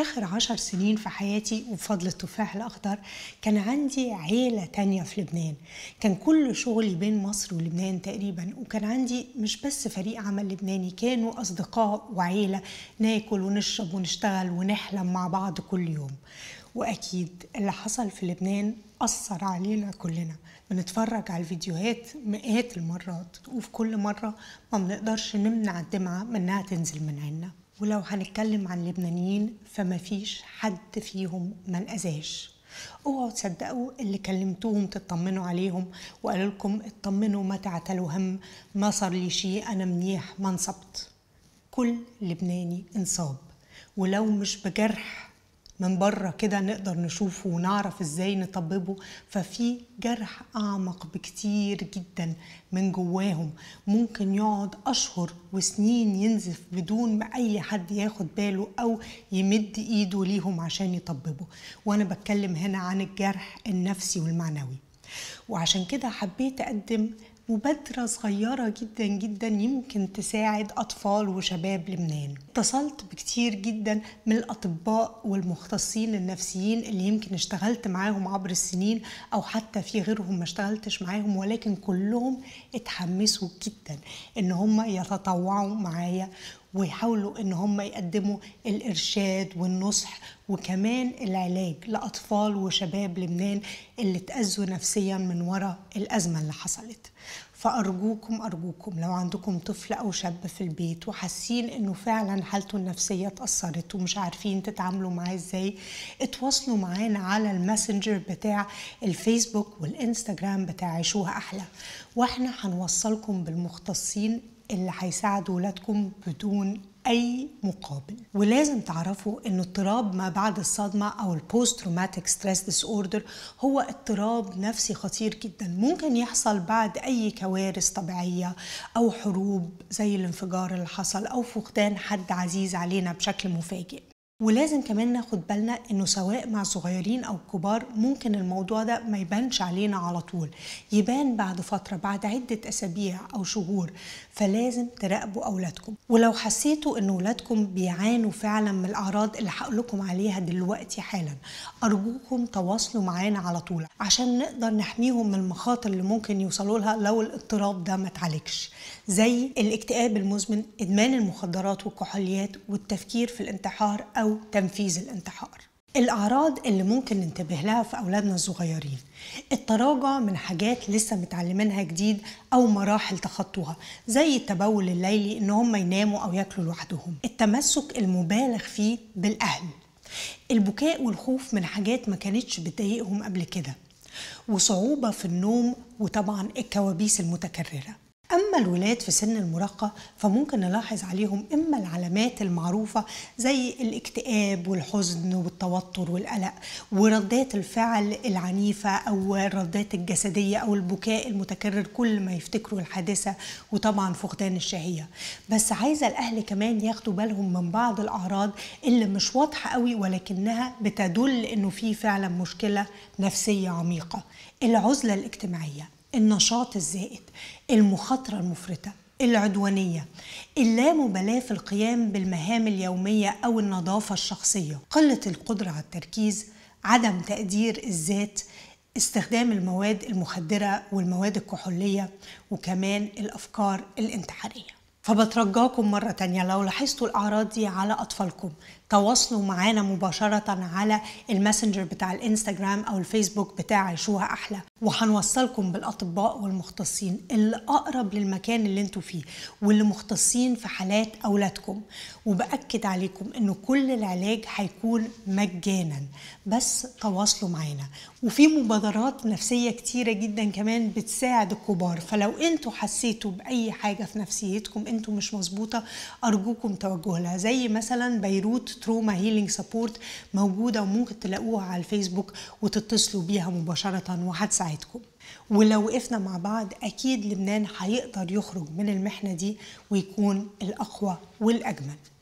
آخر عشر سنين في حياتي وبفضل التفاح الأخضر كان عندي عيلة تانية في لبنان كان كل شغلي بين مصر ولبنان تقريبا وكان عندي مش بس فريق عمل لبناني كانوا أصدقاء وعيلة ناكل ونشرب ونشتغل ونحلم مع بعض كل يوم وأكيد اللي حصل في لبنان أثر علينا كلنا بنتفرج على الفيديوهات مئات المرات وفي كل مرة ما بنقدرش نمنع الدمعة منها تنزل من عنا ولو هنتكلم عن اللبنانيين فما فيش حد فيهم ما الاذاش اوعوا تصدقوا اللي كلمتوهم تطمنوا عليهم وقالوا لكم اطمنوا ما تعتلوا هم ما صار لي شيء انا منيح ما انصبت كل لبناني انصاب ولو مش بجرح من بره كده نقدر نشوفه ونعرف ازاي نطببه ففي جرح اعمق بكتير جدا من جواهم ممكن يقعد اشهر وسنين ينزف بدون ما اي حد ياخد باله او يمد ايده ليهم عشان يطببه وانا بتكلم هنا عن الجرح النفسي والمعنوي وعشان كده حبيت اقدم وبذرة صغيرة جدا جدا يمكن تساعد أطفال وشباب لبنان اتصلت بكتير جدا من الأطباء والمختصين النفسيين اللي يمكن اشتغلت معاهم عبر السنين أو حتى في غيرهم ما اشتغلتش معاهم ولكن كلهم اتحمسوا جدا ان هم يتطوعوا معايا ويحاولوا ان هم يقدموا الارشاد والنصح وكمان العلاج لاطفال وشباب لبنان اللي تاذوا نفسيا من وراء الازمه اللي حصلت فارجوكم ارجوكم لو عندكم طفل او شاب في البيت وحاسين انه فعلا حالته النفسيه اتاثرت ومش عارفين تتعاملوا معاه ازاي اتواصلوا معانا على الماسنجر بتاع الفيسبوك والانستجرام بتاع عيشوها احلى واحنا هنوصلكم بالمختصين اللي هيساعد ولادكم بدون اي مقابل ولازم تعرفوا ان اضطراب ما بعد الصدمه او البوست تروماتيك ستريس ديس اوردر هو اضطراب نفسي خطير جدا ممكن يحصل بعد اي كوارث طبيعيه او حروب زي الانفجار اللي حصل او فقدان حد عزيز علينا بشكل مفاجئ ولازم كمان ناخد بالنا انه سواء مع صغيرين او كبار ممكن الموضوع ده ما يبانش علينا على طول يبان بعد فترة بعد عدة اسابيع او شهور فلازم تراقبوا اولادكم ولو حسيتوا ان اولادكم بيعانوا فعلا من الاعراض اللي هقولكم عليها دلوقتي حالا ارجوكم تواصلوا معانا على طول عشان نقدر نحميهم من المخاطر اللي ممكن يوصلوا لها لو الاضطراب ده ما تعالجش زي الاكتئاب المزمن ادمان المخدرات والكحوليات والتفكير في الانتحار او أو تنفيذ الانتحار الأعراض اللي ممكن ننتبه لها في أولادنا الصغيرين التراجع من حاجات لسه متعلمينها جديد أو مراحل تخطوها زي التبول الليلي إن هم يناموا أو ياكلوا لوحدهم التمسك المبالغ فيه بالأهل البكاء والخوف من حاجات ما كانتش بتضايقهم قبل كده وصعوبة في النوم وطبعا الكوابيس المتكررة أما الولاد في سن المراهقة فممكن نلاحظ عليهم إما العلامات المعروفة زي الاكتئاب والحزن والتوتر والقلق وردات الفعل العنيفة أو الردات الجسدية أو البكاء المتكرر كل ما يفتكروا الحادثة وطبعا فقدان الشهية بس عايزة الأهل كمان ياخدوا بالهم من بعض الأعراض اللي مش واضحة قوي ولكنها بتدل إنه في فعلا مشكلة نفسية عميقة العزلة الاجتماعية النشاط الزائد المخاطرة المفرطة العدوانية اللامبالاة في القيام بالمهام اليومية أو النظافة الشخصية قلة القدرة على التركيز عدم تقدير الذات استخدام المواد المخدرة والمواد الكحولية وكمان الأفكار الانتحارية فبترجاكم مرة تانية لو لاحظتوا الأعراض دي على أطفالكم تواصلوا معانا مباشرة على الماسنجر بتاع الانستجرام أو الفيسبوك بتاع عيشوها أحلى وهنوصلكم بالأطباء والمختصين اللي أقرب للمكان اللي انتوا فيه واللي مختصين في حالات أولادكم وبأكد عليكم أنه كل العلاج هيكون مجانا بس تواصلوا معانا وفي مبادرات نفسية كتيرة جدا كمان بتساعد الكبار فلو انتوا حسيتوا بأي حاجة في نفسيتكم فهمتوا مش مظبوطه ارجوكم توجه لها زي مثلا بيروت تروما هيلينج سبورت موجوده وممكن تلاقوها على الفيسبوك وتتصلوا بيها مباشره وهتساعدكم ولو وقفنا مع بعض اكيد لبنان هيقدر يخرج من المحنه دي ويكون الاقوى والاجمل